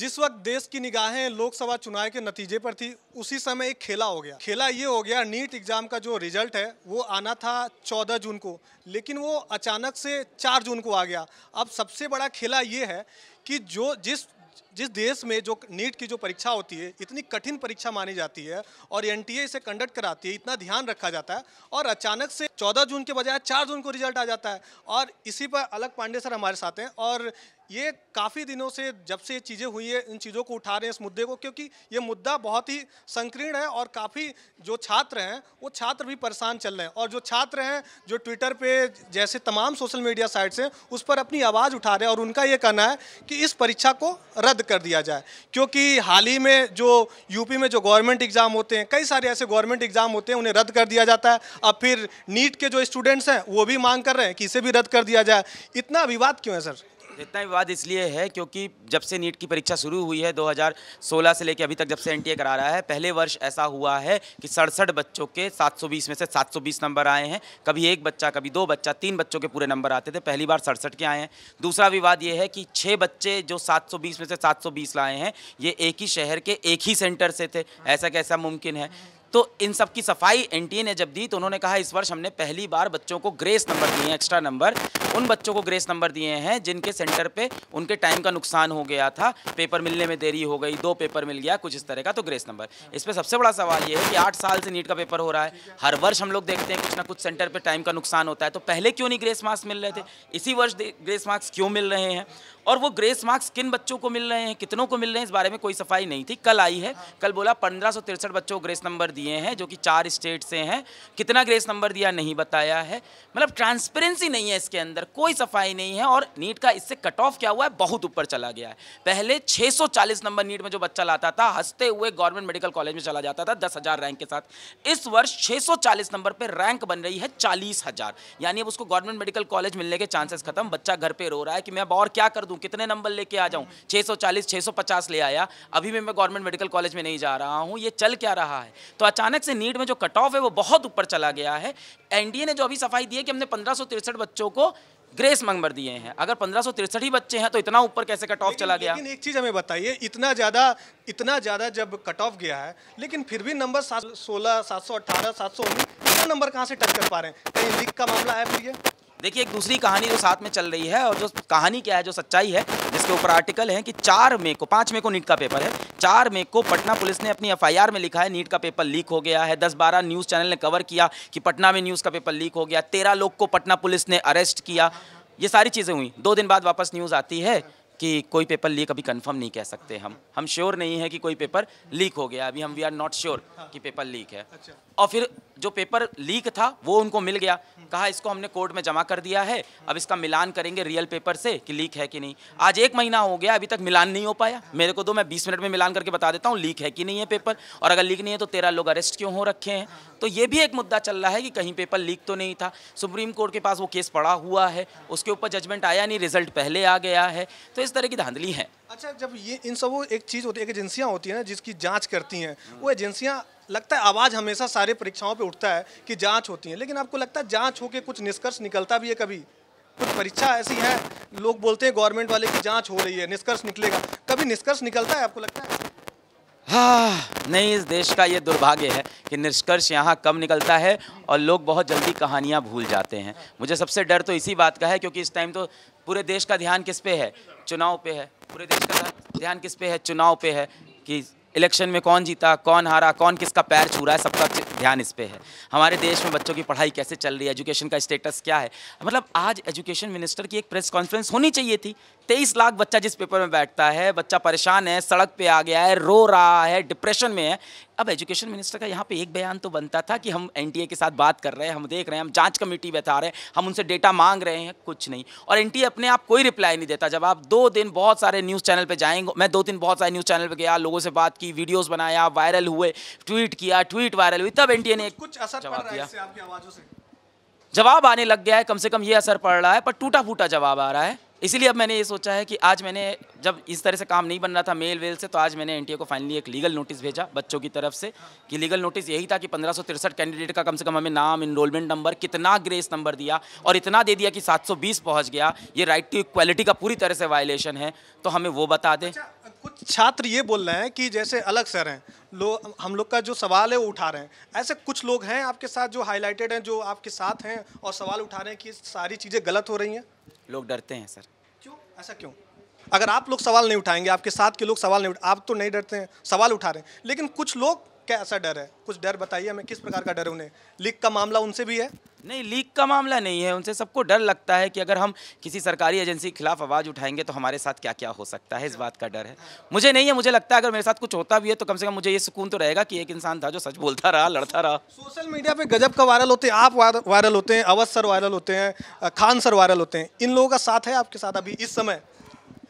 जिस वक्त देश की निगाहें लोकसभा चुनाव के नतीजे पर थी उसी समय एक खेला हो गया खेला ये हो गया नीट एग्जाम का जो रिजल्ट है वो आना था चौदह जून को लेकिन वो अचानक से चार जून को आ गया अब सबसे बड़ा खेला ये है कि जो जिस जिस देश में जो नीट की जो परीक्षा होती है इतनी कठिन परीक्षा मानी जाती है और एन इसे कंडक्ट कराती है इतना ध्यान रखा जाता है और अचानक से 14 जून के बजाय 4 जून को रिजल्ट आ जाता है और इसी पर अलग पांडे सर हमारे साथ हैं और ये काफ़ी दिनों से जब से ये चीज़ें हुई है इन चीज़ों को उठा रहे हैं इस मुद्दे को क्योंकि ये मुद्दा बहुत ही संकीर्ण है और काफ़ी जो छात्र हैं वो छात्र भी परेशान चल रहे हैं और जो छात्र हैं जो ट्विटर पे जैसे तमाम सोशल मीडिया साइट्स हैं उस पर अपनी आवाज़ उठा रहे हैं और उनका ये कहना है कि इस परीक्षा को रद्द कर दिया जाए क्योंकि हाल ही में जो यूपी में जो गवर्नमेंट एग्ज़ाम होते हैं कई सारे ऐसे गवर्नमेंट एग्ज़ाम होते हैं उन्हें रद्द कर दिया जाता है अब फिर नीट के जो स्टूडेंट्स हैं वो भी मांग कर रहे हैं कि इसे भी रद्द कर दिया जाए इतना विवाद क्यों है सर इतना विवाद इसलिए है क्योंकि जब से नीट की परीक्षा शुरू हुई है 2016 से लेकर अभी तक जब से एनटीए करा रहा है पहले वर्ष ऐसा हुआ है कि सड़सठ बच्चों के 720 में से 720 नंबर आए हैं कभी एक बच्चा कभी दो बच्चा तीन बच्चों के पूरे नंबर आते थे पहली बार सड़सठ के आए हैं दूसरा विवाद ये है कि छः बच्चे जो सात में से सात लाए हैं ये एक ही शहर के एक ही सेंटर से थे ऐसा कैसा मुमकिन है तो इन सब की सफाई एनटीए ने जब दी तो उन्होंने कहा इस वर्ष हमने पहली बार बच्चों को ग्रेस नंबर दिए हैं एक्स्ट्रा नंबर उन बच्चों को ग्रेस नंबर दिए हैं जिनके सेंटर पे उनके टाइम का नुकसान हो गया था पेपर मिलने में देरी हो गई दो पेपर मिल गया कुछ इस तरह का तो ग्रेस नंबर इस पर सबसे बड़ा सवाल ये है कि आठ साल से नीट का पेपर हो रहा है हर वर्ष हम लोग देखते हैं कुछ ना कुछ सेंटर पर टाइम का नुकसान होता है तो पहले क्यों नहीं ग्रेस मार्क्स मिल रहे थे इसी वर्ष ग्रेस मार्क्स क्यों मिल रहे हैं और वो ग्रेस मार्क्स किन बच्चों को मिल रहे हैं कितनों को मिल रहे हैं इस बारे में कोई सफाई नहीं थी कल आई है हाँ। कल बोला पंद्रह बच्चों को ग्रेस नंबर दिए हैं जो कि चार स्टेट से हैं कितना ग्रेस नंबर दिया नहीं बताया है मतलब ट्रांसपेरेंसी नहीं है इसके अंदर कोई सफाई नहीं है और नीट का इससे कट ऑफ क्या हुआ है बहुत ऊपर चला गया है पहले छः नंबर नीट में जो बच्चा लाता था हंसते हुए गवर्नमेंट मेडिकल कॉलेज में चला जाता था दस हज़ार रैंक के साथ इस वर्ष छः नंबर पर रैंक बन रही है चालीस हज़ार यानी अब उसको गवर्नमेंट मेडिकल कॉलेज मिलने के चांसेस खत्म बच्चा घर पर रो रहा है कि मैं अब और क्या कर दूँ कितने नंबर लेके आ जाऊँ 640 650 ले आया अभी भी मैं गवर्नमेंट मेडिकल कॉलेज में नहीं जा रहा हूँ ये चल क्या रहा है तो अचानक से नीट में जो कट ऑफ है वो बहुत ऊपर चला गया है एनडीए ने जो अभी सफाई दी है कि हमने पंद्रह बच्चों को ग्रेस मंगबर दिए हैं अगर पंद्रह ही बच्चे हैं तो इतना ऊपर कैसे कट ऑफ चला गया लेकिन एक चीज़ हमें बताइए इतना ज़्यादा इतना ज़्यादा जब कट ऑफ गया है लेकिन फिर भी नंबर सोलह सात सौ अठारह सात सौ उन्नीस नंबर कहाँ से टच कर पा रहे हैं कहीं लीक का मामला है फिर ये देखिए एक दूसरी कहानी जो साथ में चल रही है और जो कहानी क्या है जो सच्चाई है जिसके ऊपर आर्टिकल है कि चार मई को पाँच मई को नीट का पेपर है चार मई को पटना पुलिस ने अपनी एफआईआर में लिखा है नीट का पेपर लीक हो गया है दस बारह न्यूज़ चैनल ने कवर किया कि पटना में न्यूज़ का पेपर लीक हो गया तेरह लोग को पटना पुलिस ने अरेस्ट किया ये सारी चीज़ें हुई दो दिन बाद वापस न्यूज़ आती है कि कोई पेपर लीक अभी कंफर्म नहीं कह सकते हम हम श्योर नहीं है कि कोई पेपर लीक हो गया अभी हम वी आर नॉट श्योर कि पेपर लीक है अच्छा। और फिर जो पेपर लीक था वो उनको मिल गया कहा इसको हमने कोर्ट में जमा कर दिया है अब इसका मिलान करेंगे रियल पेपर से कि लीक है कि नहीं आज एक महीना हो गया अभी तक मिलान नहीं हो पाया मेरे को दो तो मैं बीस मिनट में मिलान करके बता देता हूँ लीक है कि नहीं है पेपर और अगर लीक नहीं है तो तेरह लोग अरेस्ट क्यों हो रखे हैं तो ये भी एक मुद्दा चल रहा है कि कहीं पेपर लीक तो नहीं था सुप्रीम कोर्ट के पास वो केस पड़ा हुआ है उसके ऊपर जजमेंट आया नहीं रिजल्ट पहले आ गया है तो इस तरह की धांधली है अच्छा जब ये इन सब एक चीज़ होती है एक एजेंसियाँ होती हैं ना जिसकी जांच करती हैं वो एजेंसियाँ लगता है आवाज़ हमेशा सारे परीक्षाओं पे उठता है कि जांच होती है लेकिन आपको लगता है जांच होके कुछ निष्कर्ष निकलता भी है कभी कुछ परीक्षा ऐसी है लोग बोलते हैं गवर्नमेंट वाले की जाँच हो रही है निष्कर्ष निकलेगा कभी निष्कर्ष निकलता है आपको लगता है हाँ नहीं इस देश का ये दुर्भाग्य है कि निष्कर्ष यहाँ कम निकलता है और लोग बहुत जल्दी कहानियाँ भूल जाते हैं मुझे सबसे डर तो इसी बात का है क्योंकि इस टाइम तो पूरे देश का ध्यान किस पे है चुनाव पे है पूरे देश का ध्यान किस पे है चुनाव पे है कि इलेक्शन में कौन जीता कौन हारा कौन किसका पैर छू रहा है सबका ध्यान इस पर है हमारे देश में बच्चों की पढ़ाई कैसे चल रही है एजुकेशन का स्टेटस क्या है मतलब आज एजुकेशन मिनिस्टर की एक प्रेस कॉन्फ्रेंस होनी चाहिए थी तेईस लाख बच्चा जिस पेपर में बैठता है बच्चा परेशान है सड़क पे आ गया है रो रहा है डिप्रेशन में है अब एजुकेशन मिनिस्टर का यहाँ पे एक बयान तो बनता था कि हम एन के साथ बात कर रहे हैं हम देख रहे हैं हम जांच कमेटी बैठा रहे हैं हम उनसे डेटा मांग रहे हैं कुछ नहीं और एन अपने आप कोई रिप्लाई नहीं देता जब आप दो दिन बहुत सारे न्यूज़ चैनल पर जाएंगे मैं दो दिन बहुत सारे न्यूज़ चैनल पर गया लोगों से बात की वीडियोस बनाया वायरल हुए ट्वीट किया ट्वीट वायरल हुई तब एनटीए ने कुछ असर जवाब दिया जवाब आने लग गया है कम से कम ये असर पड़ रहा है पर टूटा फूटा जवाब आ रहा है इसीलिए अब मैंने ये सोचा है कि आज मैंने जब इस तरह से काम नहीं बन रहा था मेल वेल से तो आज मैंने एनटीए को फाइनली एक लीगल नोटिस भेजा बच्चों की तरफ से कि लीगल नोटिस यही था कि पंद्रह कैंडिडेट का कम से कम हमें नाम इनरोलमेंट नंबर कितना ग्रेस नंबर दिया और इतना दे दिया कि 720 पहुंच गया ये राइट टू इक्वालिटी का पूरी तरह से वायलेशन है तो हमें वो बता दें अच्छा, कुछ छात्र ये बोल रहे हैं कि जैसे अलग सर हैं लोग हम लोग का जो सवाल है वो उठा रहे हैं ऐसे कुछ लोग हैं आपके साथ जो हाईलाइटेड हैं जो आपके साथ हैं और सवाल उठा रहे हैं कि सारी चीज़ें गलत हो रही हैं लोग डरते हैं सर क्यों ऐसा क्यों अगर आप लोग सवाल नहीं उठाएंगे आपके साथ के लोग सवाल नहीं उठा आप तो नहीं डरते हैं सवाल उठा रहे हैं लेकिन कुछ लोग कैसा डर है कुछ डर बताइए हमें किस प्रकार का डर उन्हें लीक का मामला उनसे भी है नहीं लीक का मामला नहीं है उनसे सबको डर लगता है कि अगर हम किसी सरकारी एजेंसी के खिलाफ आवाज़ उठाएंगे तो हमारे साथ क्या क्या हो सकता है इस बात का डर है मुझे नहीं है मुझे लगता है अगर मेरे साथ कुछ होता भी है तो कम से कम मुझे ये सुकून तो रहेगा कि एक इंसान था जो सच बोलता रहा लड़ता रहा सोशल मीडिया पर गजब का वायरल होते हैं आप वायरल होते हैं अवध सर वायरल होते हैं खान सर वायरल होते हैं इन लोगों का साथ है आपके साथ अभी इस समय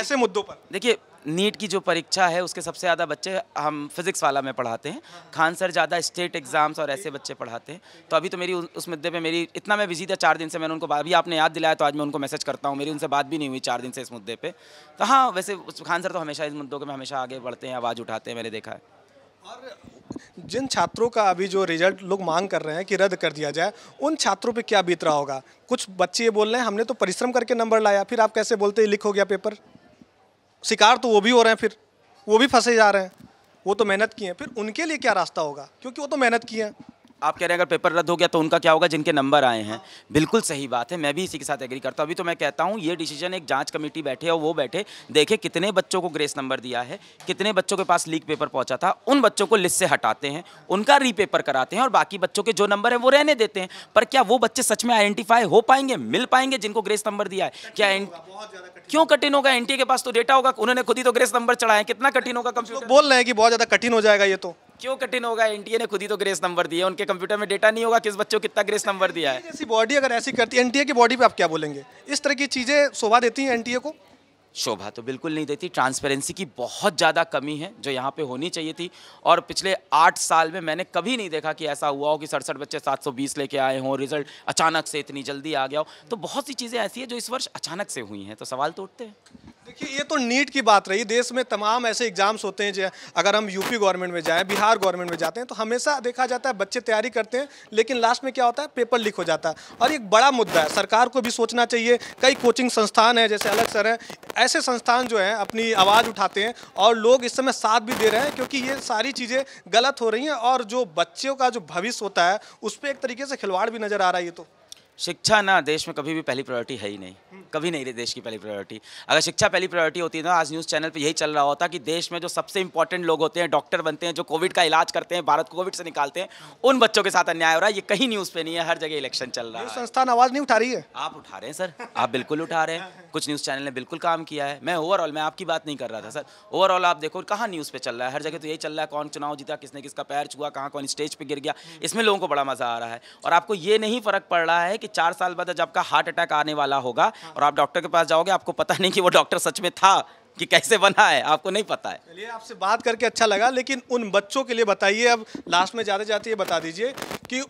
ऐसे मुद्दों पर देखिए नीट की जो परीक्षा है उसके सबसे ज़्यादा बच्चे हम फिज़िक्स वाला में पढ़ाते हैं खान सर ज़्यादा स्टेट एग्ज़ाम्स और ऐसे बच्चे पढ़ाते हैं तो अभी तो मेरी उस मुद्दे पे मेरी इतना मैं बिजी था चार दिन से मैंने उनको अभी आपने याद दिलाया तो आज मैं उनको मैसेज करता हूँ मेरी उनसे बात भी नहीं हुई चार दिन से इस मुद्दे पर तो हाँ वैसे खान सर तो हमेशा इस मुद्दों के में हमेशा आगे बढ़ते हैं आवाज़ उठाते हैं मैंने देखा है और जिन छात्रों का अभी जो रिजल्ट लोग मांग कर रहे हैं कि रद्द कर दिया जाए उन छात्रों पे क्या बीत रहा होगा कुछ बच्चे ये बोल रहे हैं हमने तो परिश्रम करके नंबर लाया फिर आप कैसे बोलते लिख हो गया पेपर शिकार तो वो भी हो रहे हैं फिर वो भी फंसे जा रहे हैं वो तो मेहनत किए हैं फिर उनके लिए क्या रास्ता होगा क्योंकि वो तो मेहनत किए हैं आप कह रहे हैं अगर पेपर रद्द हो गया तो उनका क्या होगा जिनके नंबर आए हैं बिल्कुल सही बात है मैं भी इसी के साथ एग्री करता हूँ अभी तो मैं कहता हूँ ये डिसीजन एक जांच कमेटी बैठे और वो बैठे देखे कितने बच्चों को ग्रेस नंबर दिया है कितने बच्चों के पास लीक पेपर पहुँचा था उन बच्चों को लिस्ट से हटाते हैं उनका रीपेपर कराते हैं और बाकी बच्चों के जो नंबर है वो रहने देते हैं पर क्या वो बच्चे सच में आइडेंटिफाई हो पाएंगे मिल पाएंगे जिनको ग्रेस नंबर दिया है क्या क्यों कठिन होगा एन के पास तो डेटा होगा उन्होंने खुद ही तो ग्रेस नंबर चढ़ाया कितना कठिन होगा कम तो बोल रहे हैं कि बहुत ज़्यादा कठिन हो जाएगा ये तो क्यों कठिन होगा एनटीए ने खुद ही तो ग्रेस नंबर दिए उनके कंप्यूटर में डेटा नहीं होगा किस बच्चों कितना ग्रेस नंबर दिया है ऐसी बॉडी अगर ऐसी करती है एनटीए की बॉडी पे आप क्या बोलेंगे इस तरह की चीज़ें शोभा देती हैं एनटीए को शोभा तो बिल्कुल नहीं देती ट्रांसपेरेंसी की बहुत ज़्यादा कमी है जो यहाँ पे होनी चाहिए थी और पिछले आठ साल में मैंने कभी नहीं देखा कि ऐसा हुआ हो कि सड़सठ बच्चे 720 लेके आए हों रिजल्ट अचानक से इतनी जल्दी आ गया हो तो बहुत सी चीज़ें ऐसी हैं जो इस वर्ष अचानक से हुई हैं तो सवाल तो उठते हैं देखिए ये तो नीट की बात रही देश में तमाम ऐसे एग्जाम्स होते हैं जो अगर हम यूपी गवर्नमेंट में जाएं बिहार गवर्नमेंट में जाते हैं तो हमेशा देखा जाता है बच्चे तैयारी करते हैं लेकिन लास्ट में क्या होता है पेपर लीक हो जाता है और एक बड़ा मुद्दा है सरकार को भी सोचना चाहिए कई कोचिंग संस्थान हैं जैसे अलग सर हैं ऐसे संस्थान जो हैं अपनी आवाज़ उठाते हैं और लोग इस समय साथ भी दे रहे हैं क्योंकि ये सारी चीज़ें गलत हो रही हैं और जो बच्चों का जो भविष्य होता है उस पर एक तरीके से खिलवाड़ भी नज़र आ रहा है ये तो शिक्षा ना देश में कभी भी पहली प्रायोरिटी है ही नहीं कभी नहीं रही देश की पहली प्रायोरिटी अगर शिक्षा पहली प्रायोरिटी होती है ना आज न्यूज़ चैनल पे यही चल रहा होता कि देश में जो सबसे इंपॉर्टेंट लोग होते हैं डॉक्टर बनते हैं जो कोविड का इलाज करते हैं भारत को कोविड से निकालते हैं उन बच्चों के साथ अन्याय हो रहा है ये कहीं न्यूज़ पे नहीं है हर जगह इलेक्शन चल रहा है संस्थान आवाज़ नहीं उठा रही है आप उठा रहे हैं सर आप बिल्कुल उठा रहे हैं कुछ न्यूज़ चैनल ने बिल्कुल काम किया है मैं ओवरऑल मैं आपकी बात नहीं कर रहा था सर ओवरऑल आप देखो कहाँ न्यूज़ पे चल रहा है हर जगह तो यही चल रहा है कौन चुनाव जीता किसने किसका पैर छुआ कहाँ कौन स्टेज पर गिर गया इसमें लोगों को बड़ा मज़ा आ रहा है और आपको ये नहीं फ़र्क पड़ रहा है कि चार साल बाद जब का हार्ट अटैक आने वाला होगा हाँ। और आप डॉक्टर के पास जाओगे आपको पता नहीं कि वो डॉक्टर सच में था कि कैसे बना है आपको नहीं पता है चलिए आपसे बात करके अच्छा लगा लेकिन उन बच्चों के लिए बताइए अब लास्ट में जाते जाते ये बता दीजिए कि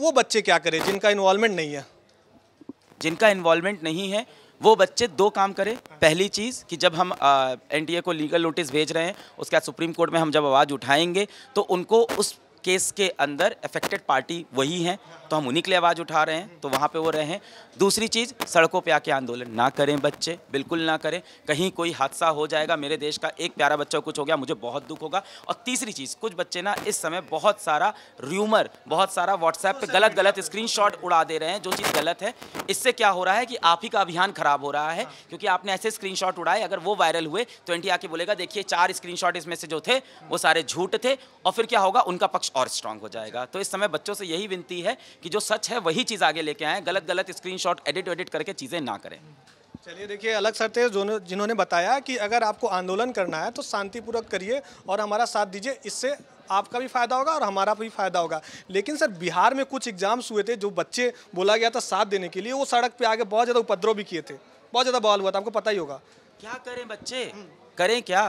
वो बच्चे क्या करें जिनका इन्वॉल्वमेंट नहीं है जिनका इन्वॉल्वमेंट नहीं है वो बच्चे दो काम करें पहली चीज़ कि जब हम एनडीए को लीगल नोटिस भेज रहे हैं उसके बाद सुप्रीम कोर्ट में हम जब आवाज़ उठाएंगे तो उनको उस केस के अंदर अफेक्टेड पार्टी वही हैं तो हम उन्हीं के लिए आवाज़ उठा रहे हैं तो वहाँ पे वो रहे हैं दूसरी चीज़ सड़कों पे आके आंदोलन ना करें बच्चे बिल्कुल ना करें कहीं कोई हादसा हो जाएगा मेरे देश का एक प्यारा बच्चा कुछ हो गया मुझे बहुत दुख होगा और तीसरी चीज़ कुछ बच्चे ना इस समय बहुत सारा र्यूमर बहुत सारा व्हाट्सएप पर गलत गलत स्क्रीन उड़ा दे रहे हैं जो चीज़ गलत है इससे क्या हो रहा है कि आप ही का अभियान खराब हो रहा है क्योंकि आपने ऐसे स्क्रीन उड़ाए अगर वो वायरल हुए तो एन आके बोलेगा देखिए चार स्क्रीन इसमें से जो थे वो सारे झूठ थे और फिर क्या होगा उनका पक्ष और स्ट्रांग हो जाएगा तो इस समय बच्चों से यही विनती है कि जो सच है वही चीज़ आगे लेके आएँ गलत गलत स्क्रीन एडिट वेडिट करके चीज़ें ना करें चलिए देखिए अलग सर थे जो जिन्होंने बताया कि अगर आपको आंदोलन करना है तो शांतिपूर्वक करिए और हमारा साथ दीजिए इससे आपका भी फायदा होगा और हमारा भी फायदा होगा लेकिन सर बिहार में कुछ एग्जाम्स हुए थे जो बच्चे बोला गया था साथ देने के लिए वो सड़क पे आगे बहुत ज़्यादा उपद्रव भी किए थे बहुत ज़्यादा बवाल हुआ था आपको पता ही होगा क्या करें बच्चे हम्म। करें क्या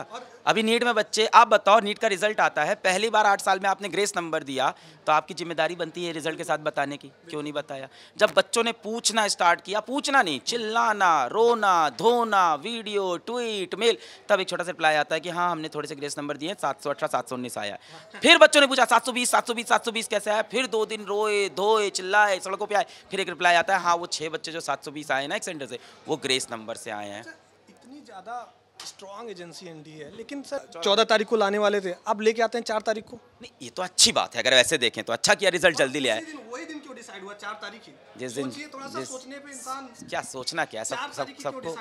अभी नीट में बच्चे आप बताओ नीट का रिजल्ट आता है पहली बार आठ साल में आपने ग्रेस नंबर दिया तो आपकी जिम्मेदारी बनती है रिजल्ट के साथ बताने की क्यों नहीं बताया जब बच्चों ने पूछना स्टार्ट किया पूछना नहीं चिल्लाना रोना धोना वीडियो ट्वीट मेल तब एक छोटा सा रिप्लाई आता है कि हाँ हमने थोड़े से ग्रेस नंबर दिए सात सौ अठारह सात सौ उन्नीस आया फिर बच्चों ने पूछा सात सौ बीस सात सौ बीस सात सौ बीस कैसे आया फिर दो दिन रोए धोए चिल्लाए सड़कों पर आए फिर एक रिप्लाई आता है हाँ वो छः बच्चे जो सात सौ बीस आए ना एक सेंटर से वो ग्रेस नंबर से आए हैं अच्छा, इतनी ज़्यादा स्ट्रॉन्ग एजेंसी एनडी है लेकिन सर चौदह तारीख को लाने वाले थे अब लेके आते हैं चार तारीख को नहीं ये तो अच्छी बात है अगर वैसे देखें तो अच्छा किया रिजल्ट जल्दी ले आए वही दिन डिसाइड हुआ चार तारीख जिस दिन थोड़ा सा सोचने पे इंसान क्या सोचना क्या सब सब सबको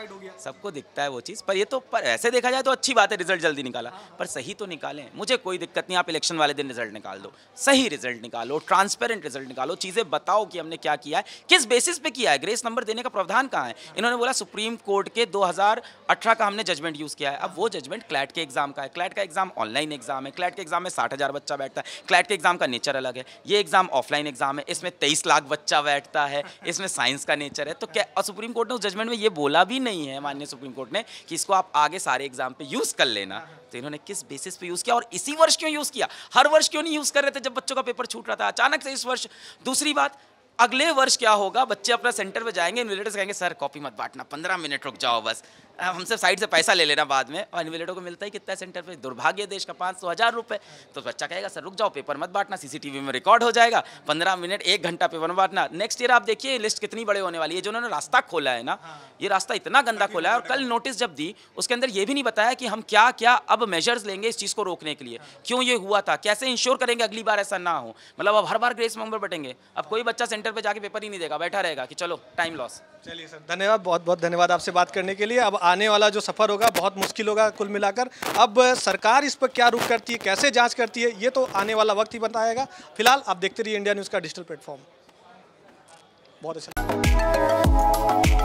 सबको दिखता है वो चीज़ पर ये तो पर ऐसे देखा जाए तो अच्छी बात है रिजल्ट जल्दी निकाला हाँ, हाँ। पर सही तो निकालें मुझे कोई दिक्कत नहीं आप इलेक्शन वाले दिन रिजल्ट निकाल दो सही रिजल्ट निकालो ट्रांसपेरेंट रिजल्ट निकालो चीज़ें बताओ कि हमने क्या किया है किस बेसिस पे किया है ग्रेस नंबर देने का प्रावधान कहाँ है हाँ। इन्होंने बोला सुप्रीम कोर्ट के 2018 का हमने जजमेंट यूज़ किया है अब वो जजमेंट क्लैट के एग्जाम का है क्लैट का एग्जाम ऑनलाइन एग्जाम है क्लैट के एग्जाम में साठ बच्चा बैठता है क्लैट के एग्जाम का नेचर अलग है ये एग्जाम ऑफलाइन एग्जाम है इसमें तेईस तेईस लाख बच्चा बैठता है इसमें साइंस का नेचर है तो क्या और सुप्रीम कोर्ट ने उस जजमेंट में ये बोला भी नहीं है माननीय सुप्रीम कोर्ट ने कि इसको आप आगे सारे एग्जाम पे यूज़ कर लेना तो इन्होंने किस बेसिस पे यूज़ किया और इसी वर्ष क्यों यूज़ किया हर वर्ष क्यों नहीं यूज़ कर रहे थे जब बच्चों का पेपर छूट रहा था अचानक से इस वर्ष दूसरी बात अगले वर्ष क्या होगा बच्चे अपना सेंटर पर जाएंगे इन्विलेटर्स कहेंगे सर कॉपी मत बांटना पंद्रह मिनट रुक जाओ बस हमसे साइड से पैसा ले लेना बाद में और इन्वेलेटर को मिलता है कितना सेंटर पे दुर्भाग्य देश का पाँच सौ हज़ार रुपये तो बच्चा कहेगा सर रुक जाओ पेपर मत बांटना सीसीटीवी में रिकॉर्ड हो जाएगा पंद्रह मिनट एक घंटा पेपर मत बांटना नेक्स्ट ईयर आप देखिए लिस्ट कितनी बड़े होने वाली है जो उन्होंने रास्ता खोला है ना ये रास्ता इतना गंदा खोला है और कल नोटिस जब दी उसके अंदर ये भी नहीं बताया कि हम क्या क्या अब मेजर्स लेंगे इस चीज़ को रोकने के लिए क्यों ये हुआ था कैसे इंश्योर करेंगे अगली बार ऐसा ना हो मतलब अब हर बार ग्रेस नंबर बटेंगे अब कोई बच्चा सेंटर पर जाके पेपर ही नहीं देगा बैठा रहेगा कि चलो टाइम लॉस चलिए सर धन्यवाद बहुत बहुत धन्यवाद आपसे बात करने के लिए अब आने वाला जो सफ़र होगा बहुत मुश्किल होगा कुल मिलाकर अब सरकार इस पर क्या रुख करती है कैसे जांच करती है ये तो आने वाला वक्त ही बताएगा फिलहाल आप देखते रहिए इंडिया न्यूज़ का डिजिटल प्लेटफॉर्म बहुत अच्छा